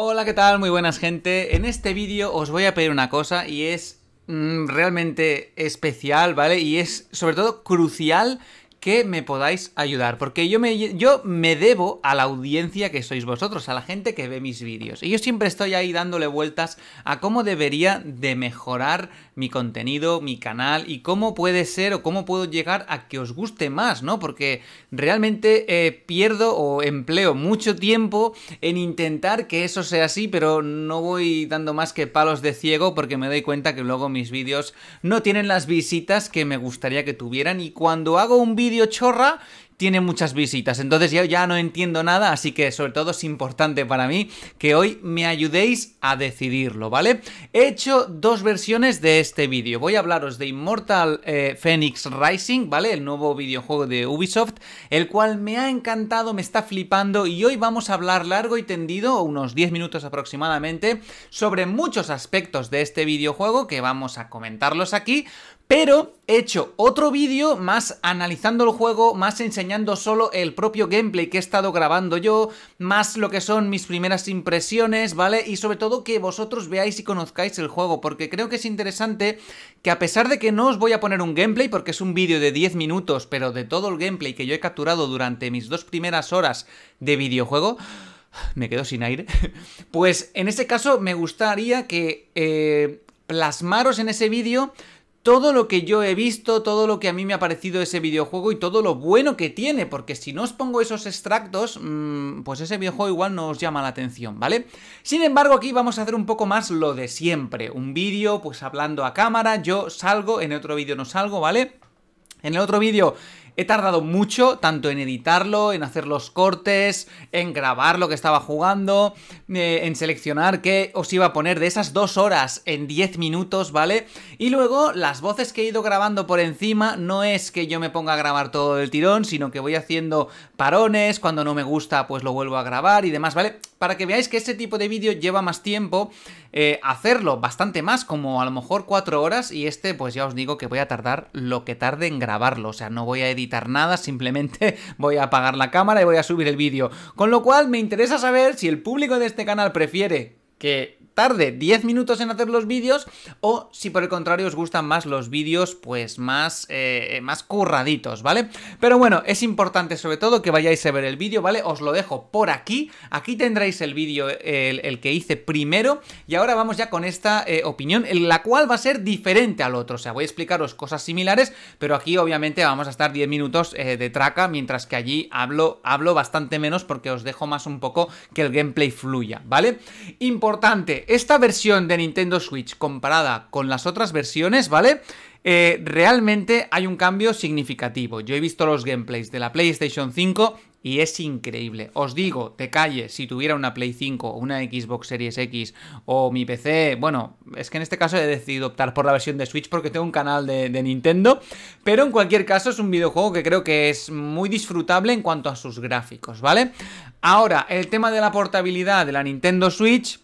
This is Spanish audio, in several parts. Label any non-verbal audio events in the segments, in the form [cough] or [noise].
Hola, ¿qué tal? Muy buenas gente. En este vídeo os voy a pedir una cosa y es mm, realmente especial, ¿vale? Y es sobre todo crucial que me podáis ayudar, porque yo me, yo me debo a la audiencia que sois vosotros, a la gente que ve mis vídeos. Y yo siempre estoy ahí dándole vueltas a cómo debería de mejorar mi contenido, mi canal y cómo puede ser o cómo puedo llegar a que os guste más, ¿no? Porque realmente eh, pierdo o empleo mucho tiempo en intentar que eso sea así, pero no voy dando más que palos de ciego porque me doy cuenta que luego mis vídeos no tienen las visitas que me gustaría que tuvieran y cuando hago un vídeo chorra tiene muchas visitas. Entonces yo ya no entiendo nada, así que sobre todo es importante para mí que hoy me ayudéis a decidirlo, ¿vale? He hecho dos versiones de este vídeo. Voy a hablaros de Immortal eh, Phoenix Rising, ¿vale? El nuevo videojuego de Ubisoft, el cual me ha encantado, me está flipando y hoy vamos a hablar largo y tendido, unos 10 minutos aproximadamente, sobre muchos aspectos de este videojuego que vamos a comentarlos aquí, pero he hecho otro vídeo más analizando el juego, más enseñando solo el propio gameplay que he estado grabando yo, más lo que son mis primeras impresiones, ¿vale? Y sobre todo que vosotros veáis y conozcáis el juego, porque creo que es interesante que a pesar de que no os voy a poner un gameplay, porque es un vídeo de 10 minutos, pero de todo el gameplay que yo he capturado durante mis dos primeras horas de videojuego me quedo sin aire. [laughs] Pues en ese caso me gustaría que eh, plasmaros en ese vídeo todo lo que yo he visto, todo lo que a mí me ha parecido ese videojuego y todo lo bueno que tiene, porque si no os pongo esos extractos, mm, pues ese videojuego igual no os llama la atención, ¿vale? Sin embargo, aquí vamos a hacer un poco más lo de siempre, un vídeo pues hablando a cámara, yo salgo, en otro vídeo no salgo, ¿vale? En el otro vídeo He tardado mucho, tanto en editarlo, en hacer los cortes, en grabar lo que estaba jugando, eh, en seleccionar qué os iba a poner de esas dos horas en diez minutos, ¿vale? Y luego las voces que he ido grabando por encima no es que yo me ponga a grabar todo el tirón, sino que voy haciendo parones, cuando no me gusta pues lo vuelvo a grabar y demás, ¿vale? para que veáis que este tipo de vídeo lleva más tiempo eh, hacerlo, bastante más, como a lo mejor cuatro horas, y este pues ya os digo que voy a tardar lo que tarde en grabarlo, o sea, no voy a editar nada, [laughs] simplemente voy a apagar la cámara y voy a subir el vídeo. Con lo cual me interesa saber si el público de este canal prefiere que tarde 10 minutos en hacer los vídeos o si por el contrario os gustan más los vídeos pues más, eh, más curraditos, ¿vale? Pero bueno, es importante sobre todo que vayáis a ver el vídeo, ¿vale? Os lo dejo por aquí, aquí tendréis el vídeo, el, que hice primero y ahora vamos ya con esta eh, opinión en la cual va a ser diferente al otro, o sea, voy a explicaros cosas similares, pero aquí obviamente vamos a estar 10 minutos eh, de traca, mientras que allí hablo, hablo bastante menos porque os dejo más un poco que el gameplay fluya, ¿vale? Importante, esta versión de Nintendo Switch comparada con las otras versiones, ¿vale? Eh, realmente hay un cambio significativo. Yo he visto los gameplays de la PlayStation 5 y es increíble. Os digo, te calle, si tuviera una Play 5, una Xbox Series X o mi PC, bueno, es que en este caso he decidido optar por la versión de Switch porque tengo un canal de Nintendo, pero en cualquier caso es un videojuego que creo que es muy disfrutable en cuanto a sus gráficos, ¿vale? Ahora, el tema de la portabilidad de la Nintendo Switch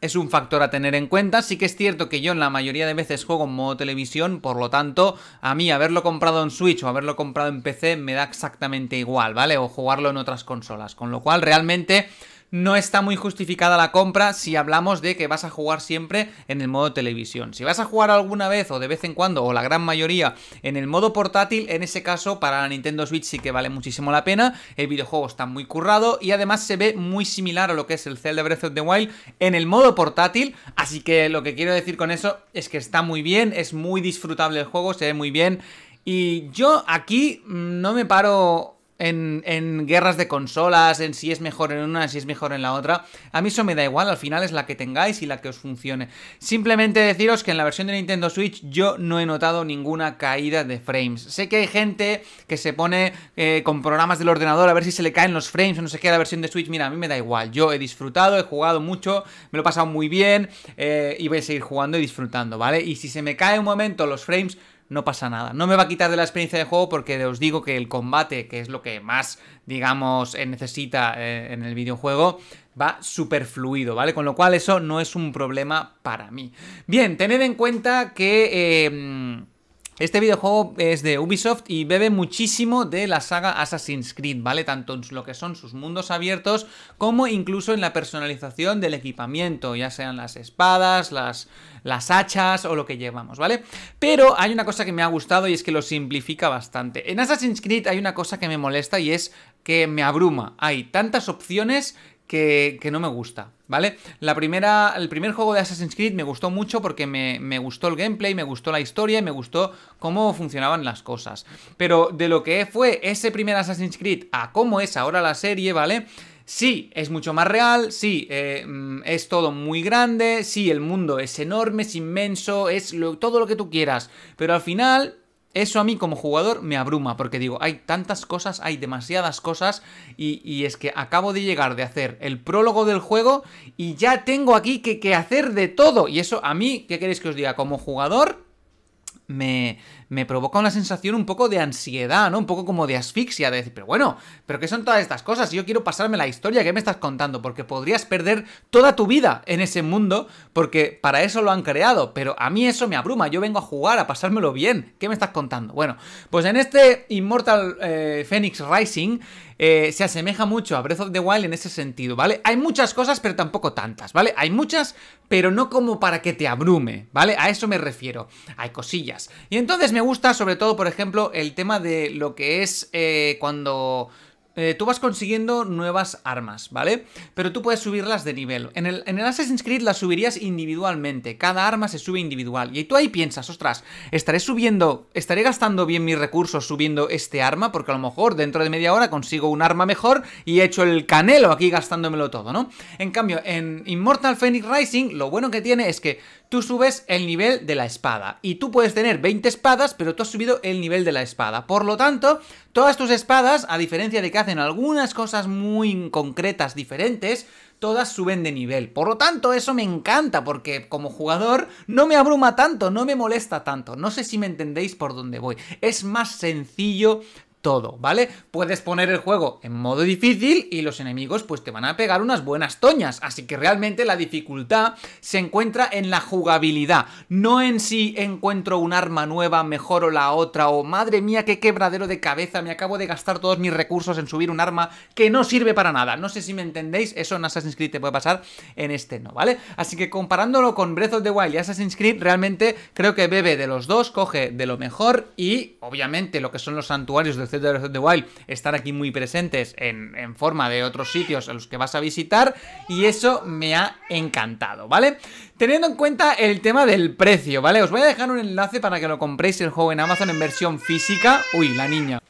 es un factor a tener en cuenta. Sí que es cierto que yo en la mayoría de veces juego en modo televisión, por lo tanto, a mí haberlo comprado en Switch o haberlo comprado en PC me da exactamente igual, ¿vale? O jugarlo en otras consolas. Con lo cual, realmente no está muy justificada la compra si hablamos de que vas a jugar siempre en el modo televisión. Si vas a jugar alguna vez o de vez en cuando, o la gran mayoría, en el modo portátil, en ese caso para la Nintendo Switch sí que vale muchísimo la pena, el videojuego está muy currado y además se ve muy similar a lo que es el Zelda Breath of the Wild en el modo portátil, así que lo que quiero decir con eso es que está muy bien, es muy disfrutable el juego, se ve muy bien. Y yo aquí mm, no me paro en, guerras de consolas, en si es mejor en una, si es mejor en la otra. A mí eso me da igual, al final es la que tengáis y la que os funcione. Simplemente deciros que en la versión de Nintendo Switch yo no he notado ninguna caída de frames. Sé que hay gente que se pone eh, con programas del ordenador a ver si se le caen los frames o no sé qué, a la versión de Switch, mira, a mí me da igual. Yo he disfrutado, he jugado mucho, me lo he pasado muy bien eh, y voy a seguir jugando y disfrutando, ¿vale? Y si se me cae un momento los frames no pasa nada. No me va a quitar de la experiencia de juego porque os digo que el combate, que es lo que más, digamos, eh, necesita eh, en el videojuego, va súper fluido, ¿vale? Con lo cual eso no es un problema para mí. Bien, tened en cuenta que... Eh, este videojuego es de Ubisoft y bebe muchísimo de la saga Assassin's Creed, ¿vale? Tanto en lo que son sus mundos abiertos como incluso en la personalización del equipamiento, ya sean las espadas, las, las hachas o lo que llevamos, ¿vale? Pero hay una cosa que me ha gustado y es que lo simplifica bastante. En Assassin's Creed hay una cosa que me molesta y es que me abruma. Hay tantas opciones que, no me gusta, ¿vale? La primera, el primer juego de Assassin's Creed me gustó mucho porque me, gustó el gameplay, me gustó la historia y me gustó cómo funcionaban las cosas. Pero de lo que fue ese primer Assassin's Creed a cómo es ahora la serie, ¿vale? Sí, es mucho más real, sí, eh, mm, es todo muy grande, sí, el mundo es enorme, es inmenso, es todo lo que tú quieras, pero al final eso a mí como jugador me abruma porque digo, hay tantas cosas, hay demasiadas cosas y, es que acabo de llegar de hacer el prólogo del juego y ya tengo aquí que, que hacer de todo. Y eso a mí, ¿qué queréis que os diga? Como jugador, me, me, provoca una sensación un poco de ansiedad, ¿no? Un poco como de asfixia, de decir, pero bueno, ¿pero qué son todas estas cosas? Yo quiero pasarme la historia, ¿qué me estás contando? Porque podrías perder toda tu vida en ese mundo, porque para eso lo han creado, pero a mí eso me abruma, yo vengo a jugar, a pasármelo bien, ¿qué me estás contando? Bueno, pues en este Immortal eh, Phoenix Rising eh, se asemeja mucho a Breath of the Wild en ese sentido, ¿vale? Hay muchas cosas, pero tampoco tantas, ¿vale? Hay muchas, pero no como para que te abrume, ¿vale? A eso me refiero. Hay cosillas y entonces me gusta sobre todo, por ejemplo, el tema de lo que es eh, cuando... Eh, tú vas consiguiendo nuevas armas, ¿vale? Pero tú puedes subirlas de nivel. En el, en el, Assassin's Creed las subirías individualmente. Cada arma se sube individual. Y tú ahí piensas, ostras, estaré subiendo, estaré gastando bien mis recursos subiendo este arma, porque a lo mejor dentro de media hora consigo un arma mejor y he hecho el canelo aquí gastándomelo todo, ¿no? En cambio, en Immortal Phoenix Rising, lo bueno que tiene es que tú subes el nivel de la espada. Y tú puedes tener 20 espadas, pero tú has subido el nivel de la espada. Por lo tanto, todas tus espadas, a diferencia de que hacen algunas cosas muy concretas diferentes, todas suben de nivel. Por lo tanto, eso me encanta porque como jugador no me abruma tanto, no me molesta tanto. No sé si me entendéis por dónde voy. Es más sencillo todo, ¿vale? Puedes poner el juego en modo difícil y los enemigos pues te van a pegar unas buenas toñas, así que realmente la dificultad se encuentra en la jugabilidad, no en si encuentro un arma nueva, o la otra o madre mía qué quebradero de cabeza, me acabo de gastar todos mis recursos en subir un arma que no sirve para nada, no sé si me entendéis, eso en Assassin's Creed te puede pasar, en este no, ¿vale? Así que comparándolo con Breath of the Wild y Assassin's Creed, realmente creo que bebe de los dos, coge de lo mejor y obviamente lo que son los santuarios de de the Wild están aquí muy presentes en, forma de otros sitios a los que vas a visitar y eso me ha encantado, ¿vale? Teniendo en cuenta el tema del precio, ¿vale? Os voy a dejar un enlace para que lo compréis el juego en Amazon en versión física. Uy, la niña.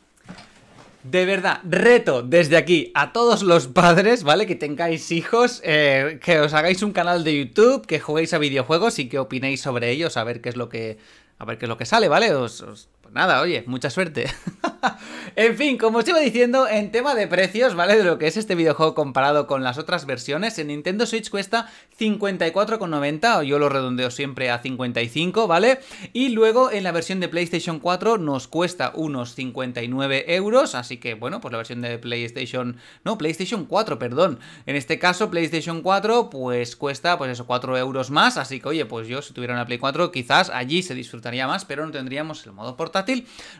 De verdad, reto desde aquí a todos los padres, ¿vale? Que tengáis hijos, eh, que os hagáis un canal de YouTube, que juguéis a videojuegos y que opinéis sobre ellos, a ver qué es lo que. A ver qué es lo que sale, ¿vale? os pues nada, oye, mucha suerte. [laughs] en fin, como os iba diciendo, en tema de precios, ¿vale? De lo que es este videojuego comparado con las otras versiones, en Nintendo Switch cuesta 54,90, yo lo redondeo siempre a 55, ¿vale? Y luego en la versión de PlayStation 4 nos cuesta unos 59 euros, así que bueno, pues la versión de PlayStation, no, PlayStation 4, perdón. En este caso, PlayStation 4, pues cuesta, pues eso, 4 euros más, así que oye, pues yo si tuviera una Play 4, quizás allí se disfrutaría más, pero no tendríamos el modo portátil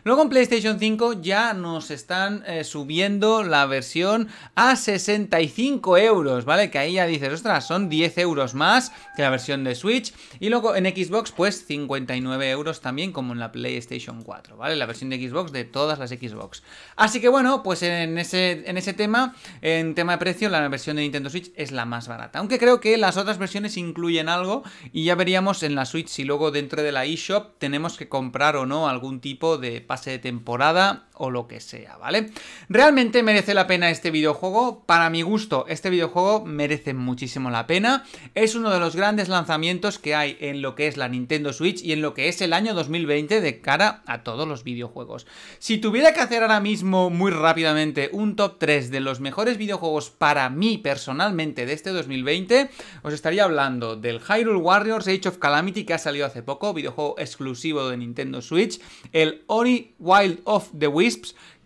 Luego en PlayStation 5 ya nos están eh, subiendo la versión a 65 euros, ¿vale? Que ahí ya dices, ostras, son 10 euros más que la versión de Switch. Y luego en Xbox, pues 59 euros también, como en la PlayStation 4, ¿vale? La versión de Xbox de todas las Xbox. Así que bueno, pues en ese, en ese tema, en tema de precio, la versión de Nintendo Switch es la más barata. Aunque creo que las otras versiones incluyen algo y ya veríamos en la Switch si luego dentro de la eShop tenemos que comprar o no algún tipo de pase de temporada o lo que sea, ¿vale? Realmente merece la pena este videojuego, para mi gusto este videojuego merece muchísimo la pena, es uno de los grandes lanzamientos que hay en lo que es la Nintendo Switch y en lo que es el año 2020 de cara a todos los videojuegos. Si tuviera que hacer ahora mismo muy rápidamente un top 3 de los mejores videojuegos para mí personalmente de este 2020, os estaría hablando del Hyrule Warriors Age of Calamity que ha salido hace poco, videojuego exclusivo de Nintendo Switch, el Ori Wild of the Wisps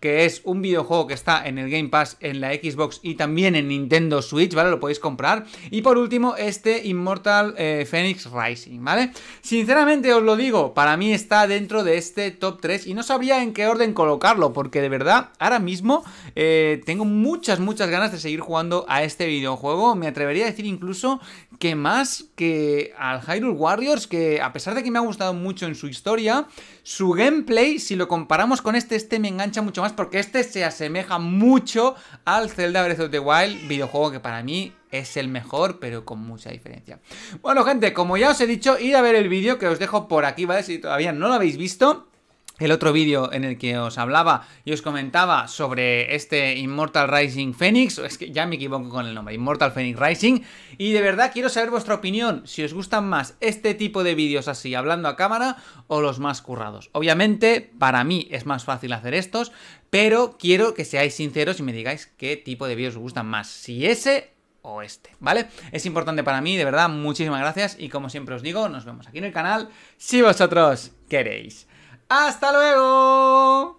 que es un videojuego que está en el Game Pass, en la Xbox y también en Nintendo Switch, ¿vale? Lo podéis comprar. Y por último, este Immortal eh, Phoenix Rising, ¿vale? Sinceramente os lo digo, para mí está dentro de este top 3 y no sabría en qué orden colocarlo, porque de verdad, ahora mismo eh, tengo muchas, muchas ganas de seguir jugando a este videojuego. Me atrevería a decir incluso que más que al Hyrule Warriors, que a pesar de que me ha gustado mucho en su historia, su gameplay, si lo comparamos con este, este me engancha mucho más porque este se asemeja mucho al Zelda Breath of the Wild, videojuego que para mí es el mejor, pero con mucha diferencia. Bueno, gente, como ya os he dicho, id a ver el vídeo que os dejo por aquí, ¿vale? Si todavía no lo habéis visto el otro vídeo en el que os hablaba y os comentaba sobre este Immortal Rising Phoenix, es que ya me equivoco con el nombre, Immortal Phoenix Rising, y de verdad quiero saber vuestra opinión, si os gustan más este tipo de vídeos así, hablando a cámara, o los más currados. Obviamente, para mí es más fácil hacer estos, pero quiero que seáis sinceros y me digáis qué tipo de vídeos os gustan más, si ese o este, ¿vale? Es importante para mí, de verdad, muchísimas gracias, y como siempre os digo, nos vemos aquí en el canal, si vosotros queréis. ¡Hasta luego!